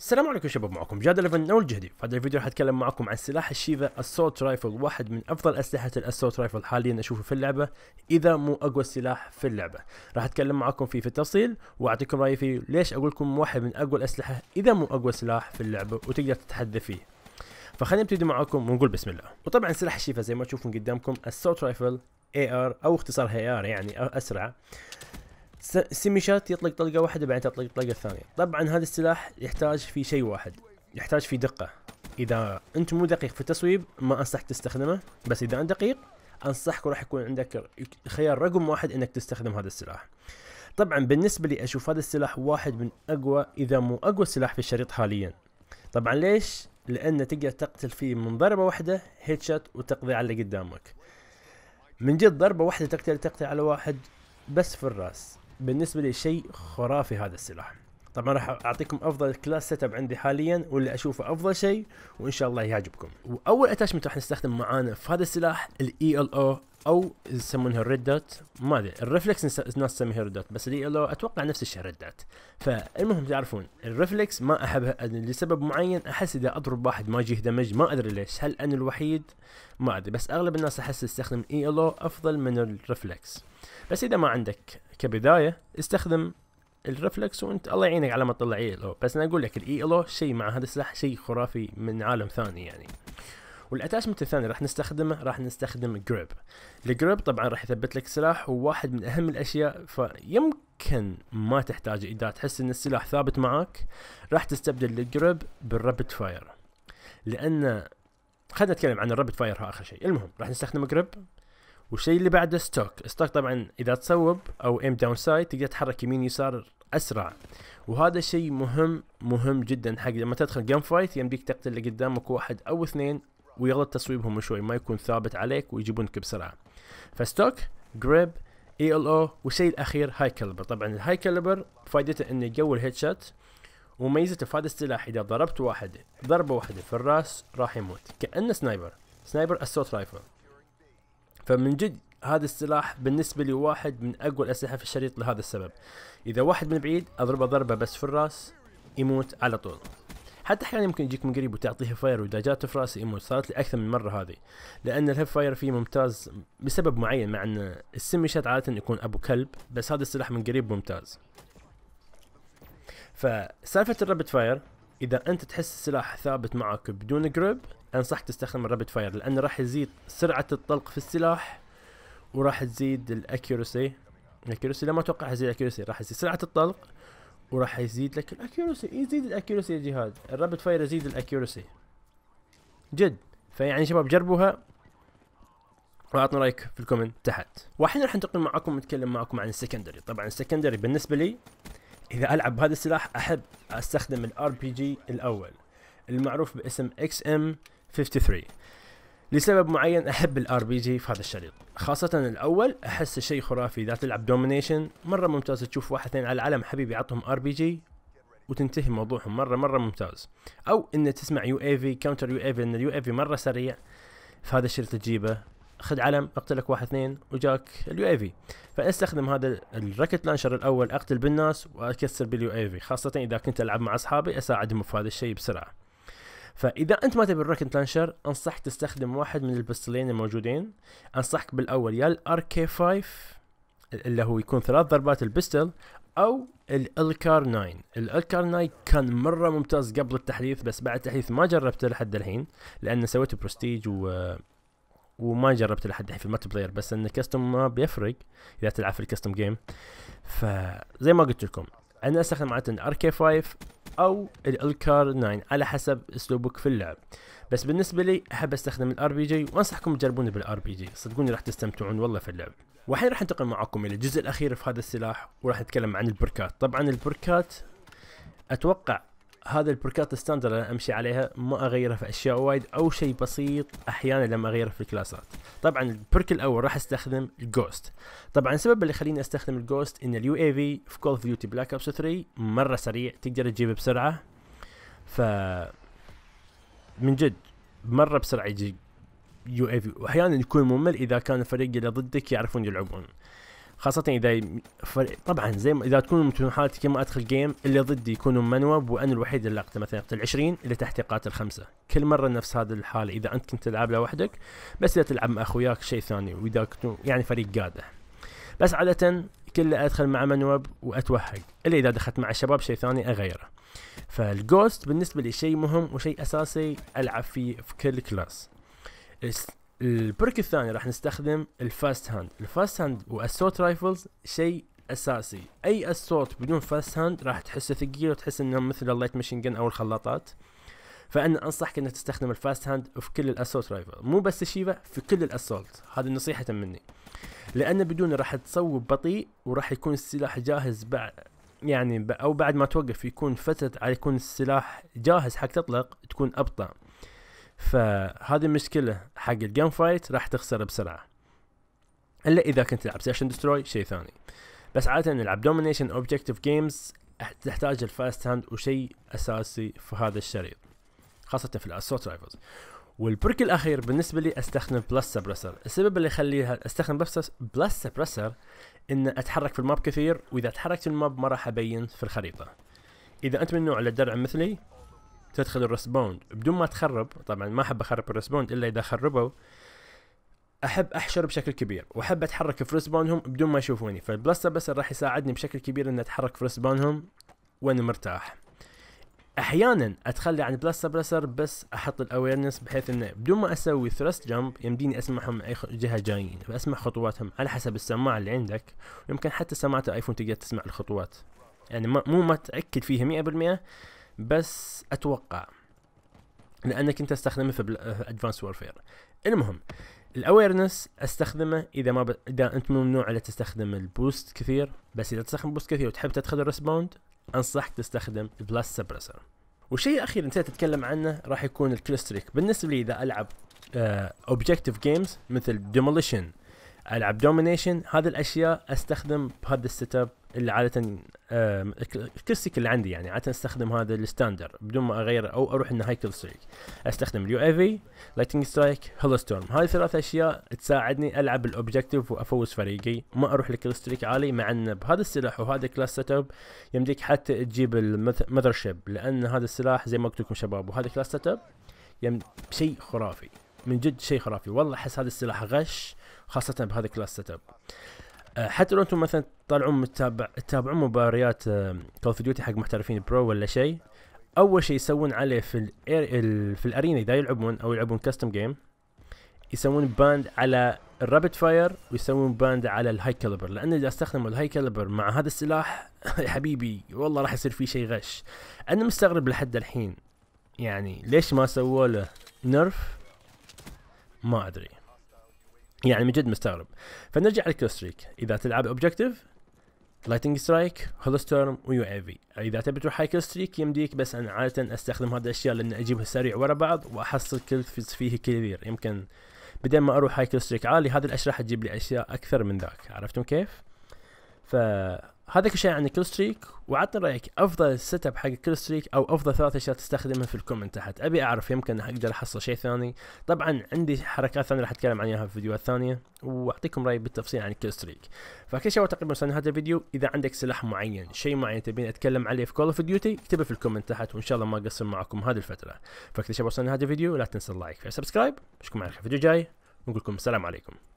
السلام عليكم شباب معكم جاد الفن نور الجهدي في هذا الفيديو راح اتكلم معكم عن سلاح الشيفا السولت رايفل واحد من افضل اسلحه الاسولت رايفل حاليا اشوفه في اللعبه اذا مو اقوى سلاح في اللعبه راح اتكلم معكم فيه في التفصيل واعطيكم رايي فيه ليش اقول لكم واحد من اقوى الاسلحه اذا مو اقوى سلاح في اللعبه وتقدر تتحدى فيه فخلينا نبتدي معاكم ونقول بسم الله وطبعا سلاح الشيفا زي ما تشوفون قدامكم السولت رايفل اي ار او اختصارها اي ار يعني اسرع سيميشات يطلق طلقه واحده بعدين تطلق الطلقه الثانيه طبعا هذا السلاح يحتاج في شيء واحد يحتاج في دقه اذا انت مو دقيق في التصويب ما انصحك تستخدمه بس اذا انت دقيق انصحك وراح يكون عندك خيار رقم واحد انك تستخدم هذا السلاح طبعا بالنسبه لي اشوف هذا السلاح واحد من اقوى اذا مو اقوى سلاح في الشريط حاليا طبعا ليش لأن تقدر تقتل فيه من ضربه واحده هيد شوت وتقضي على اللي قدامك من جد ضربه واحده تقتل تقتل على واحد بس في الراس بالنسبه لي شيء خرافي هذا السلاح طبعا راح اعطيكم افضل كلاس سيت اب عندي حاليا واللي اشوفه افضل شيء وان شاء الله يعجبكم واول اتاشمنت راح نستخدم معانا في هذا السلاح الاي ال او e او يسمونها الريد دوت ما ادري الرفلكس الناس تسميها ريد دوت بس اللي له اتوقع نفس الشيء ريد دوت فالمهم تعرفون الرفلكس ما احبها لسبب معين احس اذا اضرب واحد ما يجيه دمج ما ادري ليش هل انا الوحيد ما ادري بس اغلب الناس احس يستخدم اي e ال افضل من الرفلكس بس اذا ما عندك كبدايه استخدم الرفلكس وانت الله يعينك على ما تطلع اي e الو بس انا اقول لك الاي ال e شيء مع هذا السلاح شيء خرافي من عالم ثاني يعني والاتاشمنت الثاني راح نستخدمه راح نستخدم جريب الجريب طبعا راح يثبت لك السلاح وواحد من اهم الاشياء فيمكن ما تحتاج اذا تحس ان السلاح ثابت معك راح تستبدل الجريب بالربت فاير لان خلينا نتكلم عن الربت فاير ها اخر شيء المهم راح نستخدم جريب والشيء اللي بعده ستوك ستوك طبعا اذا تصوب او ايم داون سايد تقدر تحرك يمين يسار اسرع وهذا شيء مهم مهم جدا حق لما تدخل جيم فايت يمديك تقتل اللي قدامك واحد او اثنين ويغلط تصويبهم شوي ما يكون ثابت عليك ويجيبونك بسرعه فستوك جريب اي ال او والشيء الاخير هاي كالبر طبعا الهاي كالبر فائدته انه يقوي الهيد شوت وميزته في هذا السلاح اذا ضربت واحد ضربه واحده في الراس راح يموت كانه سنايبر سنايبر اسوت رايفل فمن جد هذا السلاح بالنسبة لي واحد من أقوى الأسلحة في الشريط لهذا السبب إذا واحد من بعيد أضربه ضربة بس في الراس يموت على طول حتى احيانا يمكن يجيك من قريب وتعطيه فاير واذا جاته في راسي ايموت صارت لي اكثر من مره هذه لان الهيب فاير فيه ممتاز بسبب معين مع ان السمي شات عاده يكون ابو كلب بس هذا السلاح من قريب ممتاز فسالفه الرابت فاير اذا انت تحس السلاح ثابت معك بدون جريب انصحك تستخدم الرابت فاير لانه راح يزيد سرعه الطلق في السلاح وراح تزيد الاكيورسي الاكيورسي لا ما اتوقع تزيد الاكيورسي راح تزيد سرعه الطلق وراح يزيد لك الاكيورسي يزيد الاكيورسي الجهاز الرابت فاير يزيد الاكيورسي جد فيعني شباب جربوها واعطونا رايك في الكومنت تحت والحين راح ننتقل معاكم نتكلم معاكم عن السكندري طبعا السكندري بالنسبه لي اذا العب بهذا السلاح احب استخدم الار بي جي الاول المعروف باسم اكس ام 53 لسبب معين احب الار بي جي في هذا الشريط خاصة الاول احس شيء خرافي اذا تلعب دومينيشن مرة ممتاز تشوف واحد اثنين على العلم حبيبي يعطهم ار بي جي وتنتهي موضوعهم مرة مرة ممتاز او ان تسمع يو اي في كاونتر يو اي في ان اليو اي في مرة سريع في هذا الشريط تجيبه خذ علم اقتلك واحد اثنين وجاك اليو اي في فاستخدم هذا الركت لانشر الاول اقتل بالناس واكسر باليو اي في خاصة اذا كنت العب مع اصحابي اساعدهم في هذا الشيء بسرعة فاذا انت ما تبي الركن تنشر انصحك تستخدم واحد من البستلين الموجودين انصحك بالاول يا الار كي 5 اللي هو يكون ثلاث ضربات البستل او الالكار 9 الالكار 9 كان مره ممتاز قبل التحديث بس بعد التحديث ما جربته لحد الحين لان سويته برستيج و وما جربت لحد الحين في الملتي بلاير بس ان الكستم ما بيفرق اذا تلعب في الكستم جيم فزي ما قلت لكم انا استخدم عاده ار كي 5 او الكار 9 على حسب اسلوبك في اللعب بس بالنسبه لي احب استخدم الار بي جي وانصحكم تجربون بالار بي جي صدقوني راح تستمتعون والله في اللعب والحين راح انتقل معكم الى الجزء الاخير في هذا السلاح وراح نتكلم عن البركات طبعا البركات اتوقع هذا البركات الستاندر انا امشي عليها ما اغيرها في اشياء وايد او شيء بسيط احيانا لما اغيره في الكلاسات طبعا البرك الاول راح استخدم الجوست طبعا السبب اللي خليني استخدم الجوست ان اليو اي في في كول اوف ديوتي بلاك اوبس 3 مره سريع تقدر تجيبه بسرعه ف من جد مره بسرعه يجي يو اي في واحيانا يكون ممل اذا كان الفريق اللي ضدك يعرفون يلعبون خاصة إذا فرق طبعا زي ما إذا تكون مثل حالتي كما أدخل جيم اللي ضدي يكونوا منوب وأنا الوحيد اللي أقتل مثلا أقتل 20 اللي تحتي قاتل خمسة كل مرة نفس هذا الحالة إذا أنت كنت تلعب لوحدك بس إذا تلعب مع أخوياك شيء ثاني وإذا كنتوا يعني فريق قادة بس عادة كل ادخل مع منوب واتوهق الا اذا دخلت مع الشباب شيء ثاني اغيره فالجوست بالنسبه لي شيء مهم وشيء اساسي العب فيه في كل كلاس البرك الثاني راح نستخدم الفاست هاند الفاست هاند واسوت رايفلز شيء اساسي اي اسوت بدون فاست هاند راح تحسه ثقيل وتحس انه مثل اللايت ماشين جن او الخلاطات فانا انصحك انك تستخدم الفاست هاند في كل الاسولت رايفل مو بس الشيفا في كل الاسولت هذه نصيحه مني لان بدون راح تصوب بطيء وراح يكون السلاح جاهز بعد يعني او بعد ما توقف يكون فتت على يكون السلاح جاهز حق تطلق تكون ابطا فهذه المشكلة حق الجيم فايت راح تخسر بسرعه الا اذا كنت تلعب سيشن دستروي شيء ثاني بس عاده نلعب دومينيشن اوبجيكتيف جيمز تحتاج الفاست هاند وشيء اساسي في هذا الشريط خاصه في الاسوت رايفلز والبرك الاخير بالنسبه لي استخدم بلس سبرسر السبب اللي يخليها استخدم بلس بلس سبرسر ان اتحرك في الماب كثير واذا تحركت في الماب ما راح ابين في الخريطه اذا انت من النوع اللي مثلي تدخل الريسبوند بدون ما تخرب طبعا ما احب اخرب الريسبوند الا اذا خربوا احب احشر بشكل كبير واحب اتحرك في رسبونهم بدون ما يشوفوني فالبلس بس راح يساعدني بشكل كبير اني اتحرك في رسبونهم وانا مرتاح احيانا اتخلى عن بلاستر بلسر بس احط الاويرنس بحيث انه بدون ما اسوي ثرست جمب يمديني اسمعهم من اي جهه جايين فاسمع خطواتهم على حسب السماعه اللي عندك ويمكن حتى سماعه الايفون تقدر تسمع الخطوات يعني مو ما تاكد فيها 100% بس اتوقع لانك انت تستخدمه في ادفانس وورفير المهم الاويرنس استخدمه اذا ما ب... اذا انت ممنوع على تستخدم البوست كثير بس اذا تستخدم بوست كثير وتحب تدخل الريسبوند انصحك تستخدم بلاست سبرسر والشيء الاخير نسيت اتكلم عنه راح يكون الكلستريك بالنسبه لي اذا العب اوبجكتيف uh, جيمز مثل ديموليشن العب دومينيشن هذه الاشياء استخدم بهذا السيت اب اللي عاده الكلاسيك اللي عندي يعني عاده استخدم هذا الستاندر بدون ما اغير او اروح انه هاي كلسيك استخدم اليو اي في لايتنج سترايك هيلو ستورم هاي ثلاث اشياء تساعدني العب الاوبجكتيف وافوز فريقي ما اروح ستريك عالي مع ان بهذا السلاح وهذا الكلاس سيت اب يمديك حتى تجيب المذر شيب لان هذا السلاح زي ما قلت لكم شباب وهذا كلاس سيت اب شيء خرافي من جد شيء خرافي والله احس هذا السلاح غش خاصه بهذا الكلاس سيت اب آه، حتى لو انتم مثلا تطالعون متابع تتابعون مباريات كول اوف ديوتي حق محترفين برو ولا شيء اول شيء يسوون عليه في الإير... ال... في الارينا اذا يلعبون او يلعبون كاستم جيم يسوون باند على الرابت فاير ويسوون باند على الهاي كاليبر لان اذا استخدموا الهاي كاليبر مع هذا السلاح يا حبيبي والله راح يصير في شيء غش انا مستغرب لحد الحين يعني ليش ما سووا له نرف ما ادري يعني من جد مستغرب فنرجع للكروستريك اذا تلعب اوبجكتيف لايتنج سترايك هولستورم ويو اي في اذا تبي تروح هاي كروستريك يمديك بس انا عاده استخدم هذه الاشياء لان اجيبها سريع ورا بعض واحصل كل فيه كثير يمكن بدل ما اروح هاي كروستريك عالي هذه الاشياء تجيب لي اشياء اكثر من ذاك عرفتم كيف؟ ف هذا كل شيء عن كل ستريك وعطني رايك افضل سيت اب حق كل ستريك او افضل ثلاث اشياء تستخدمها في الكومنت تحت ابي اعرف يمكن اقدر احصل شيء ثاني طبعا عندي حركات ثانيه راح اتكلم عنها في فيديوهات ثانيه واعطيكم رايي بالتفصيل عن كل ستريك فكل شيء تقريبا وصلنا هذا الفيديو اذا عندك سلاح معين شيء معين تبين اتكلم عليه في كول اوف ديوتي اكتبه في الكومنت تحت وان شاء الله ما اقصر معكم هذه الفتره فكل شيء وصلنا هذا الفيديو لا تنسى اللايك والسبسكرايب اشوفكم على الفيديو الجاي ونقول لكم السلام عليكم